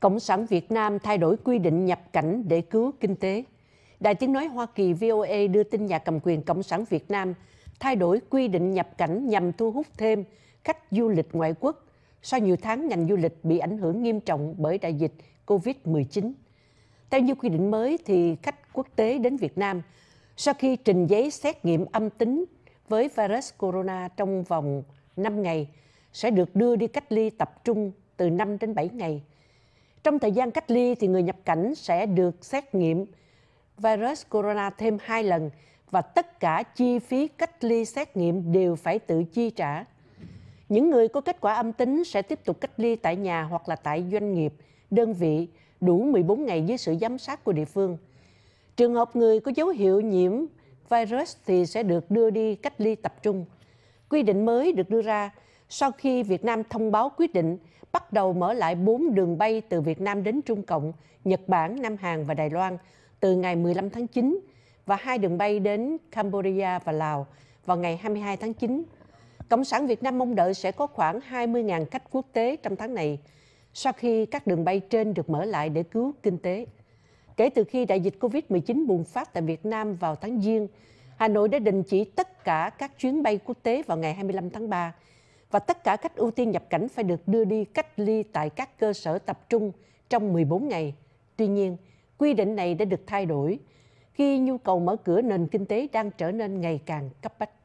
Cộng sản Việt Nam thay đổi quy định nhập cảnh để cứu kinh tế. Đài tiếng nói Hoa Kỳ VOA đưa tin nhà cầm quyền Cộng sản Việt Nam thay đổi quy định nhập cảnh nhằm thu hút thêm khách du lịch ngoại quốc sau nhiều tháng ngành du lịch bị ảnh hưởng nghiêm trọng bởi đại dịch COVID-19. Theo như quy định mới thì khách quốc tế đến Việt Nam sau khi trình giấy xét nghiệm âm tính với virus corona trong vòng 5 ngày sẽ được đưa đi cách ly tập trung từ 5 đến 7 ngày – trong thời gian cách ly thì người nhập cảnh sẽ được xét nghiệm virus corona thêm 2 lần và tất cả chi phí cách ly xét nghiệm đều phải tự chi trả. Những người có kết quả âm tính sẽ tiếp tục cách ly tại nhà hoặc là tại doanh nghiệp, đơn vị đủ 14 ngày dưới sự giám sát của địa phương. Trường hợp người có dấu hiệu nhiễm virus thì sẽ được đưa đi cách ly tập trung. Quy định mới được đưa ra sau khi Việt Nam thông báo quyết định bắt đầu mở lại 4 đường bay từ Việt Nam đến Trung Cộng, Nhật Bản, Nam Hàn và Đài Loan từ ngày 15 tháng 9 và hai đường bay đến Cambodia và Lào vào ngày 22 tháng 9. Cộng sản Việt Nam mong đợi sẽ có khoảng 20.000 khách quốc tế trong tháng này sau khi các đường bay trên được mở lại để cứu kinh tế. Kể từ khi đại dịch COVID-19 bùng phát tại Việt Nam vào tháng Giêng, Hà Nội đã đình chỉ tất cả các chuyến bay quốc tế vào ngày 25 tháng 3 và tất cả khách ưu tiên nhập cảnh phải được đưa đi cách ly tại các cơ sở tập trung trong 14 ngày. Tuy nhiên, quy định này đã được thay đổi khi nhu cầu mở cửa nền kinh tế đang trở nên ngày càng cấp bách.